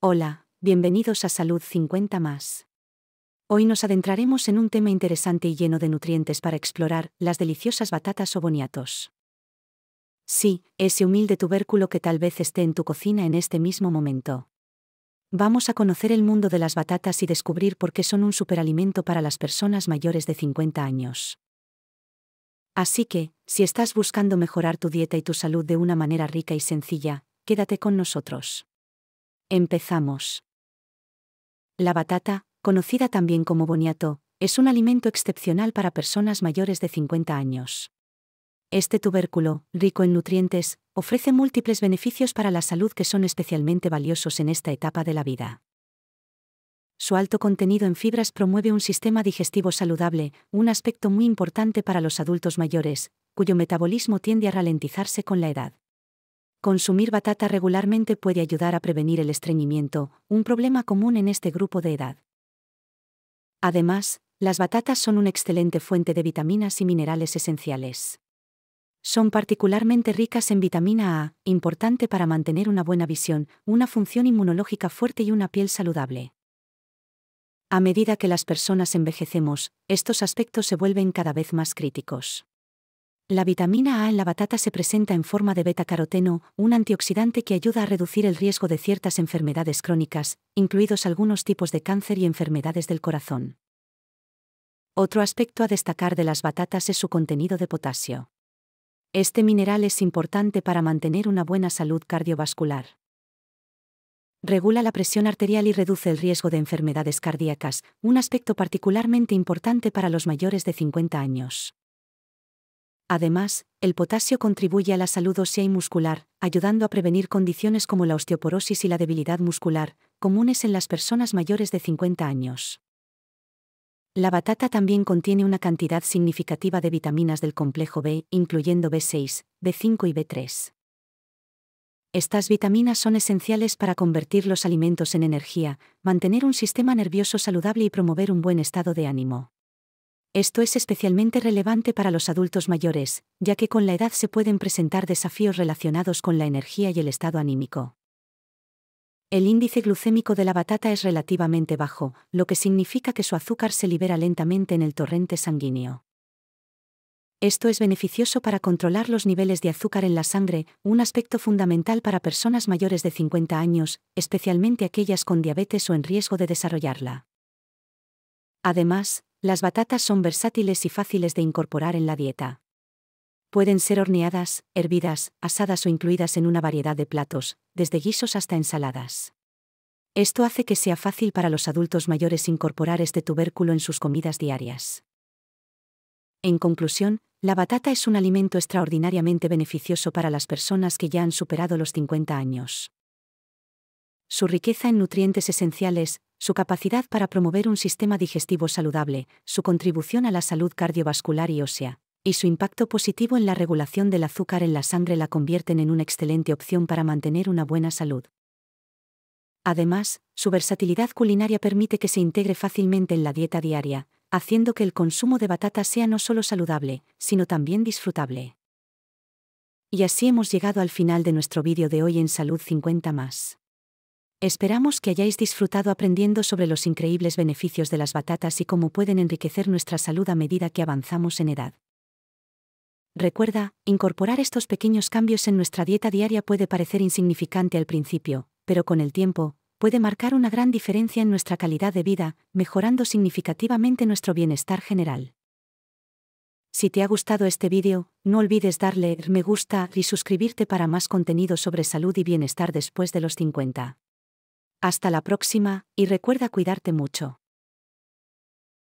Hola, bienvenidos a Salud 50 más. Hoy nos adentraremos en un tema interesante y lleno de nutrientes para explorar las deliciosas batatas o boniatos. Sí, ese humilde tubérculo que tal vez esté en tu cocina en este mismo momento. Vamos a conocer el mundo de las batatas y descubrir por qué son un superalimento para las personas mayores de 50 años. Así que, si estás buscando mejorar tu dieta y tu salud de una manera rica y sencilla, quédate con nosotros. Empezamos. La batata, conocida también como boniato, es un alimento excepcional para personas mayores de 50 años. Este tubérculo, rico en nutrientes, ofrece múltiples beneficios para la salud que son especialmente valiosos en esta etapa de la vida. Su alto contenido en fibras promueve un sistema digestivo saludable, un aspecto muy importante para los adultos mayores, cuyo metabolismo tiende a ralentizarse con la edad. Consumir batata regularmente puede ayudar a prevenir el estreñimiento, un problema común en este grupo de edad. Además, las batatas son una excelente fuente de vitaminas y minerales esenciales. Son particularmente ricas en vitamina A, importante para mantener una buena visión, una función inmunológica fuerte y una piel saludable. A medida que las personas envejecemos, estos aspectos se vuelven cada vez más críticos. La vitamina A en la batata se presenta en forma de beta-caroteno, un antioxidante que ayuda a reducir el riesgo de ciertas enfermedades crónicas, incluidos algunos tipos de cáncer y enfermedades del corazón. Otro aspecto a destacar de las batatas es su contenido de potasio. Este mineral es importante para mantener una buena salud cardiovascular. Regula la presión arterial y reduce el riesgo de enfermedades cardíacas, un aspecto particularmente importante para los mayores de 50 años. Además, el potasio contribuye a la salud ósea y muscular, ayudando a prevenir condiciones como la osteoporosis y la debilidad muscular, comunes en las personas mayores de 50 años. La batata también contiene una cantidad significativa de vitaminas del complejo B, incluyendo B6, B5 y B3. Estas vitaminas son esenciales para convertir los alimentos en energía, mantener un sistema nervioso saludable y promover un buen estado de ánimo. Esto es especialmente relevante para los adultos mayores, ya que con la edad se pueden presentar desafíos relacionados con la energía y el estado anímico. El índice glucémico de la batata es relativamente bajo, lo que significa que su azúcar se libera lentamente en el torrente sanguíneo. Esto es beneficioso para controlar los niveles de azúcar en la sangre, un aspecto fundamental para personas mayores de 50 años, especialmente aquellas con diabetes o en riesgo de desarrollarla. Además, las batatas son versátiles y fáciles de incorporar en la dieta. Pueden ser horneadas, hervidas, asadas o incluidas en una variedad de platos, desde guisos hasta ensaladas. Esto hace que sea fácil para los adultos mayores incorporar este tubérculo en sus comidas diarias. En conclusión, la batata es un alimento extraordinariamente beneficioso para las personas que ya han superado los 50 años. Su riqueza en nutrientes esenciales, su capacidad para promover un sistema digestivo saludable, su contribución a la salud cardiovascular y ósea, y su impacto positivo en la regulación del azúcar en la sangre la convierten en una excelente opción para mantener una buena salud. Además, su versatilidad culinaria permite que se integre fácilmente en la dieta diaria, haciendo que el consumo de batata sea no solo saludable, sino también disfrutable. Y así hemos llegado al final de nuestro vídeo de hoy en Salud 50 más. Esperamos que hayáis disfrutado aprendiendo sobre los increíbles beneficios de las batatas y cómo pueden enriquecer nuestra salud a medida que avanzamos en edad. Recuerda, incorporar estos pequeños cambios en nuestra dieta diaria puede parecer insignificante al principio, pero con el tiempo, puede marcar una gran diferencia en nuestra calidad de vida, mejorando significativamente nuestro bienestar general. Si te ha gustado este vídeo, no olvides darle me gusta y suscribirte para más contenido sobre salud y bienestar después de los 50. Hasta la próxima, y recuerda cuidarte mucho.